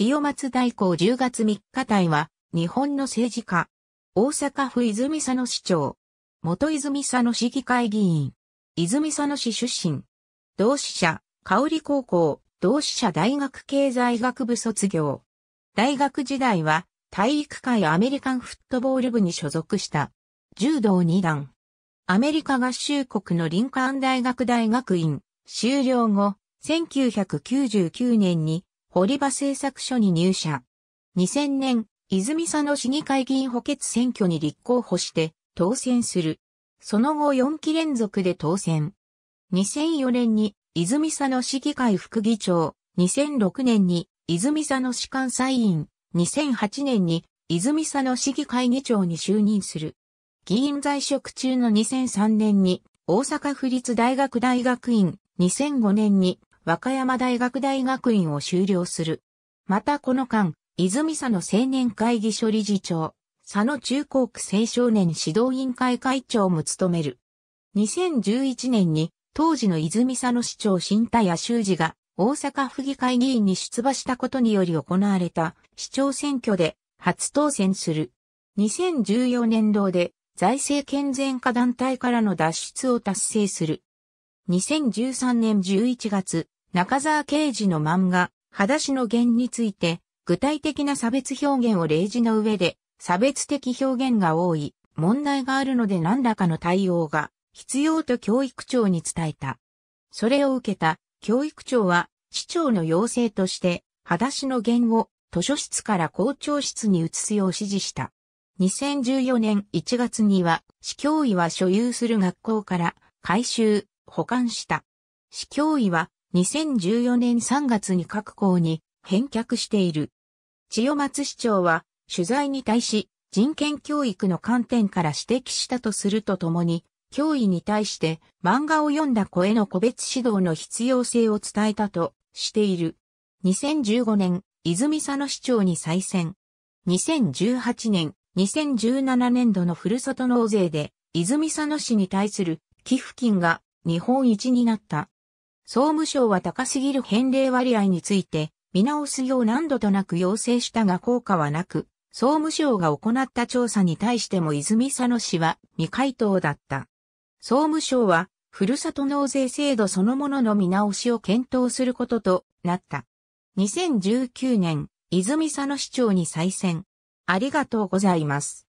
千代松大公10月3日隊は、日本の政治家。大阪府泉佐野市長。元泉佐野市議会議員。泉佐野市出身。同志社、香里高校、同志社大学経済学部卒業。大学時代は、体育会アメリカンフットボール部に所属した。柔道二段。アメリカ合衆国のリンカーン大学大学院。修了後、1999年に堀場製作所に入社。2000年、泉佐野市議会議員補欠選挙に立候補して当選する。その後4期連続で当選。2004年に泉佐野市議会副議長、2006年に泉佐野市監裁員、2008年に泉佐野市議会議長に就任する。議員在職中の2003年に大阪府立大学大学院、2005年に和歌山大学大学院を修了する。またこの間、泉佐野青年会議所理事長、佐野中高区青少年指導委員会会長も務める。2011年に当時の泉佐野市長新田谷修二が大阪府議会議員に出馬したことにより行われた市長選挙で初当選する。2014年度で財政健全化団体からの脱出を達成する。2013年11月、中沢啓治の漫画、裸足の弦について、具体的な差別表現を例示の上で、差別的表現が多い、問題があるので何らかの対応が必要と教育長に伝えた。それを受けた教育長は市長の要請として裸足の弦を図書室から校長室に移すよう指示した。2014年1月には市教委は所有する学校から回収、保管した。市教委は2014年3月に各校に返却している。千代松市長は取材に対し人権教育の観点から指摘したとするとともに、脅威に対して漫画を読んだ子への個別指導の必要性を伝えたとしている。2015年、泉佐野市長に再選。2018年、2017年度のふるさと納税で、泉佐野市に対する寄付金が日本一になった。総務省は高すぎる返礼割合について、見直すよう何度となく要請したが効果はなく、総務省が行った調査に対しても泉佐野市は未回答だった。総務省は、ふるさと納税制度そのものの見直しを検討することとなった。2019年、泉佐野市長に再選。ありがとうございます。